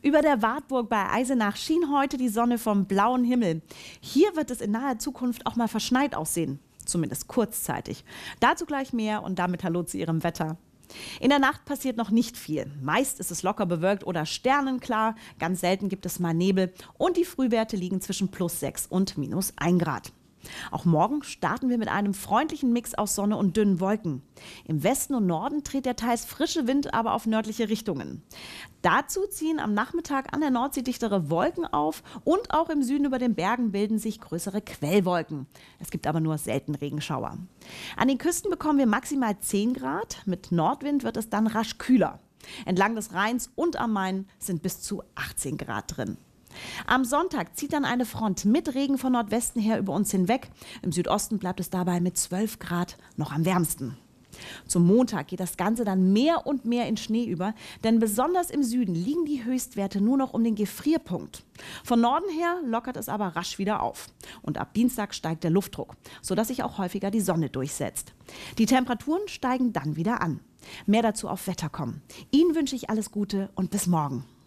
Über der Wartburg bei Eisenach schien heute die Sonne vom blauen Himmel. Hier wird es in naher Zukunft auch mal verschneit aussehen, zumindest kurzzeitig. Dazu gleich mehr und damit hallo zu Ihrem Wetter. In der Nacht passiert noch nicht viel. Meist ist es locker bewölkt oder sternenklar. Ganz selten gibt es mal Nebel. Und die Frühwerte liegen zwischen plus 6 und minus 1 Grad. Auch morgen starten wir mit einem freundlichen Mix aus Sonne und dünnen Wolken. Im Westen und Norden dreht der teils frische Wind aber auf nördliche Richtungen. Dazu ziehen am Nachmittag an der Nordsee dichtere Wolken auf und auch im Süden über den Bergen bilden sich größere Quellwolken. Es gibt aber nur selten Regenschauer. An den Küsten bekommen wir maximal 10 Grad. Mit Nordwind wird es dann rasch kühler. Entlang des Rheins und am Main sind bis zu 18 Grad drin. Am Sonntag zieht dann eine Front mit Regen von Nordwesten her über uns hinweg. Im Südosten bleibt es dabei mit 12 Grad noch am wärmsten. Zum Montag geht das Ganze dann mehr und mehr in Schnee über, denn besonders im Süden liegen die Höchstwerte nur noch um den Gefrierpunkt. Von Norden her lockert es aber rasch wieder auf. Und ab Dienstag steigt der Luftdruck, sodass sich auch häufiger die Sonne durchsetzt. Die Temperaturen steigen dann wieder an. Mehr dazu auf Wetter kommen. Ihnen wünsche ich alles Gute und bis morgen.